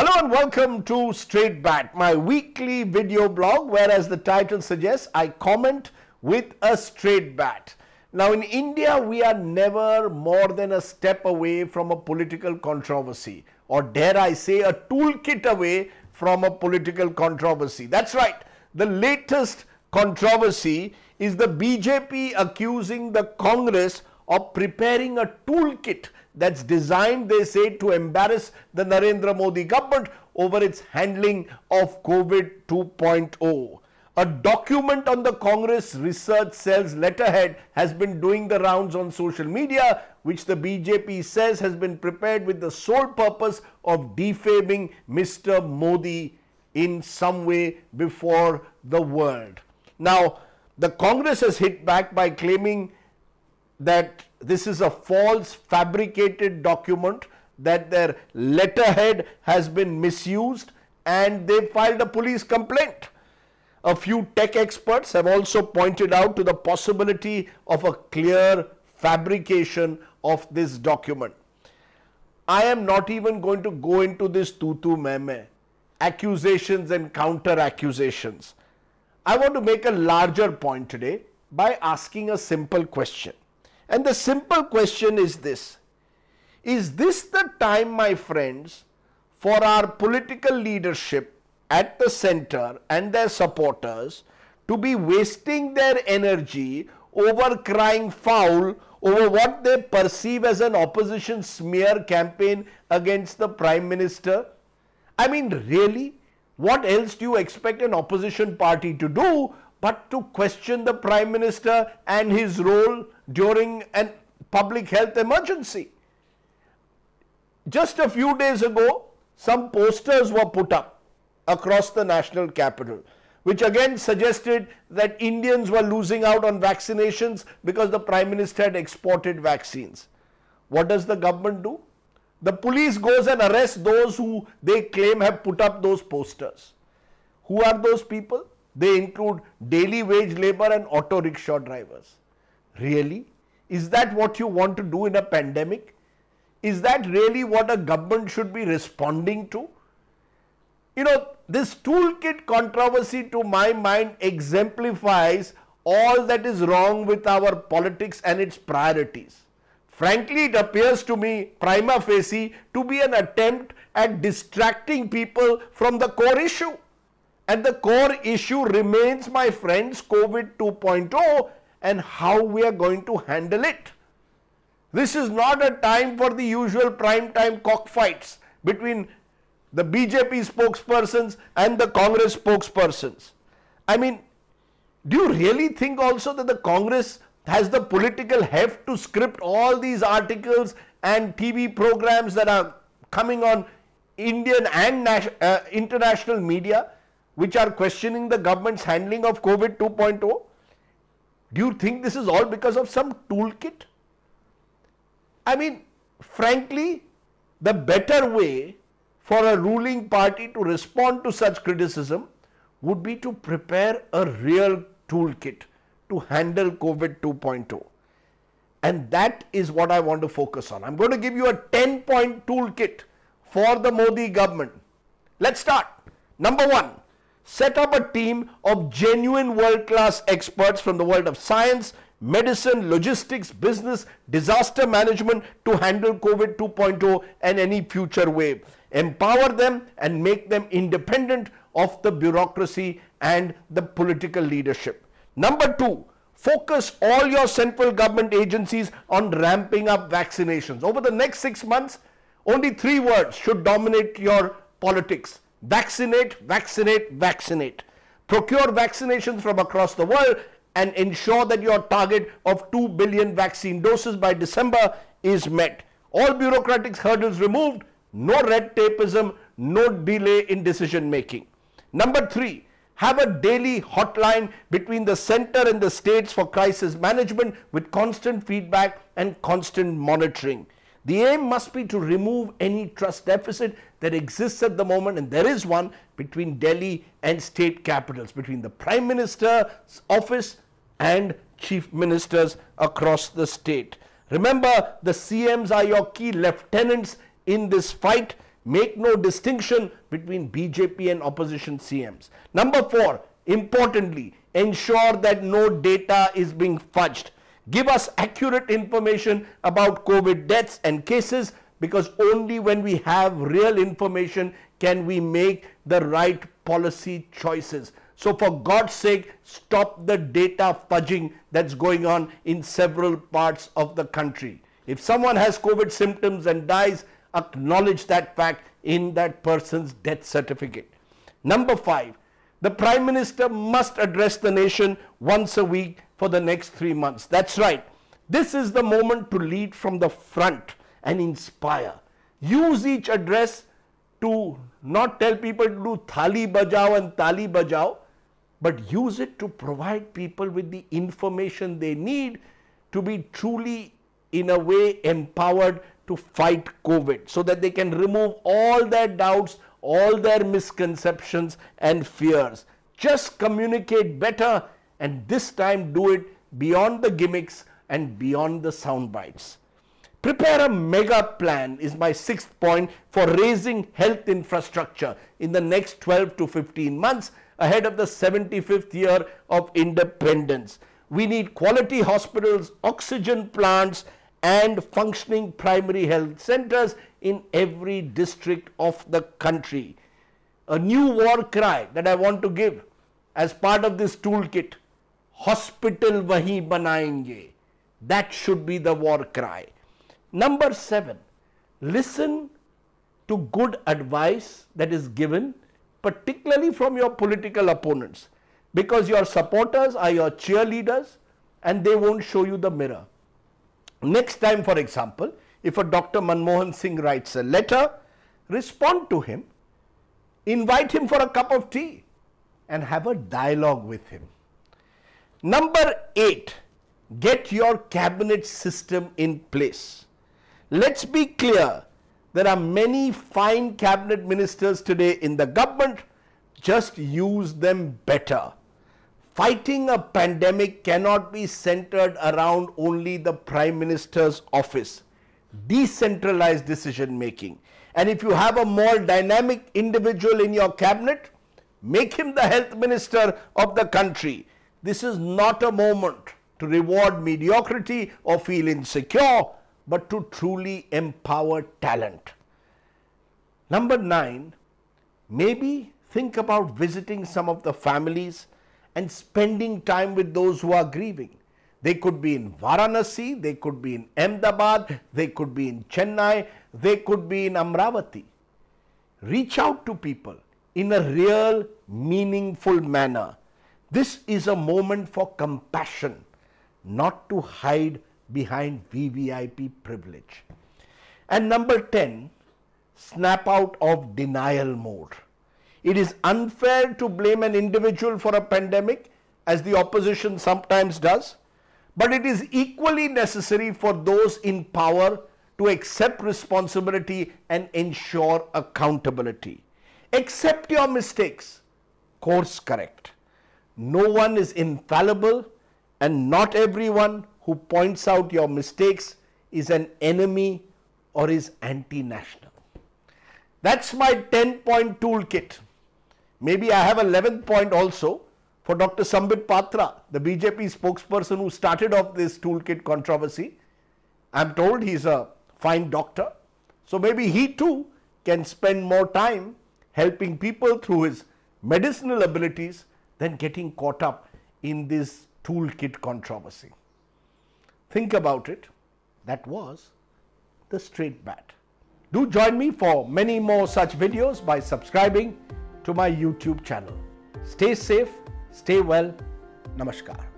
Hello and welcome to Straight Bat, my weekly video blog where as the title suggests, I comment with a straight bat. Now in India, we are never more than a step away from a political controversy or dare I say a toolkit away from a political controversy. That's right. The latest controversy is the BJP accusing the Congress of preparing a toolkit that's designed, they say, to embarrass the Narendra Modi government over its handling of COVID 2.0. A document on the Congress research cell's letterhead has been doing the rounds on social media, which the BJP says has been prepared with the sole purpose of defaming Mr. Modi in some way before the world. Now, the Congress has hit back by claiming that this is a false fabricated document, that their letterhead has been misused and they filed a police complaint. A few tech experts have also pointed out to the possibility of a clear fabrication of this document. I am not even going to go into this tutu meme, accusations and counter accusations. I want to make a larger point today by asking a simple question. And the simple question is this Is this the time, my friends, for our political leadership at the center and their supporters to be wasting their energy over crying foul over what they perceive as an opposition smear campaign against the prime minister? I mean, really? What else do you expect an opposition party to do but to question the Prime Minister and his role during a public health emergency. Just a few days ago, some posters were put up across the national capital, which again suggested that Indians were losing out on vaccinations because the Prime Minister had exported vaccines. What does the government do? The police goes and arrests those who they claim have put up those posters. Who are those people? They include daily wage labor and auto rickshaw drivers. Really? Is that what you want to do in a pandemic? Is that really what a government should be responding to? You know, this toolkit controversy to my mind exemplifies all that is wrong with our politics and its priorities. Frankly, it appears to me prima facie to be an attempt at distracting people from the core issue. And the core issue remains, my friends, COVID 2.0 and how we are going to handle it. This is not a time for the usual prime time cockfights between the BJP spokespersons and the Congress spokespersons. I mean, do you really think also that the Congress has the political heft to script all these articles and TV programs that are coming on Indian and uh, international media? which are questioning the government's handling of COVID 2.0? Do you think this is all because of some toolkit? I mean, frankly, the better way for a ruling party to respond to such criticism would be to prepare a real toolkit to handle COVID 2.0. And that is what I want to focus on. I'm going to give you a 10 point toolkit for the Modi government. Let's start. Number one, set up a team of genuine world-class experts from the world of science, medicine, logistics, business, disaster management to handle COVID 2.0 and any future wave. Empower them and make them independent of the bureaucracy and the political leadership. Number two, focus all your central government agencies on ramping up vaccinations. Over the next six months, only three words should dominate your politics Vaccinate, vaccinate, vaccinate. Procure vaccinations from across the world and ensure that your target of 2 billion vaccine doses by December is met. All bureaucratic hurdles removed, no red tapeism, no delay in decision making. Number three, have a daily hotline between the center and the states for crisis management with constant feedback and constant monitoring. The aim must be to remove any trust deficit that exists at the moment and there is one between Delhi and state capitals, between the Prime Minister's office and chief ministers across the state. Remember, the CMs are your key lieutenants in this fight. Make no distinction between BJP and opposition CMs. Number four, importantly, ensure that no data is being fudged. Give us accurate information about COVID deaths and cases because only when we have real information can we make the right policy choices. So for God's sake, stop the data fudging that's going on in several parts of the country. If someone has COVID symptoms and dies, acknowledge that fact in that person's death certificate. Number five, the Prime Minister must address the nation once a week for the next three months. That's right. This is the moment to lead from the front and inspire. Use each address to not tell people to do thali bajao and thali bajao, but use it to provide people with the information they need to be truly, in a way, empowered to fight COVID so that they can remove all their doubts, all their misconceptions and fears. Just communicate better and this time do it beyond the gimmicks and beyond the sound bites. Prepare a mega plan is my sixth point for raising health infrastructure in the next 12 to 15 months ahead of the 75th year of independence. We need quality hospitals, oxygen plants and functioning primary health centers in every district of the country. A new war cry that I want to give as part of this toolkit, hospital wahi banayenge. That should be the war cry. Number seven, listen to good advice that is given, particularly from your political opponents, because your supporters are your cheerleaders and they won't show you the mirror. Next time, for example, if a Dr. Manmohan Singh writes a letter, respond to him, invite him for a cup of tea, and have a dialogue with him. Number eight, get your cabinet system in place. Let's be clear there are many fine cabinet ministers today in the government, just use them better. Fighting a pandemic cannot be centered around only the Prime Minister's office decentralized decision making. And if you have a more dynamic individual in your cabinet, make him the health minister of the country. This is not a moment to reward mediocrity or feel insecure, but to truly empower talent. Number nine, maybe think about visiting some of the families and spending time with those who are grieving. They could be in Varanasi, they could be in Ahmedabad, they could be in Chennai, they could be in Amravati. Reach out to people in a real, meaningful manner. This is a moment for compassion, not to hide behind VVIP privilege. And number 10, snap out of denial mode. It is unfair to blame an individual for a pandemic, as the opposition sometimes does but it is equally necessary for those in power to accept responsibility and ensure accountability. Accept your mistakes, course correct. No one is infallible and not everyone who points out your mistakes is an enemy or is anti-national. That's my 10 point toolkit. Maybe I have 11 point also for Dr. Sambit Patra, the BJP spokesperson who started off this toolkit controversy. I'm told he's a fine doctor. So maybe he too can spend more time helping people through his medicinal abilities than getting caught up in this toolkit controversy. Think about it. That was the straight bat. Do join me for many more such videos by subscribing to my YouTube channel. Stay safe stay well नमस्कार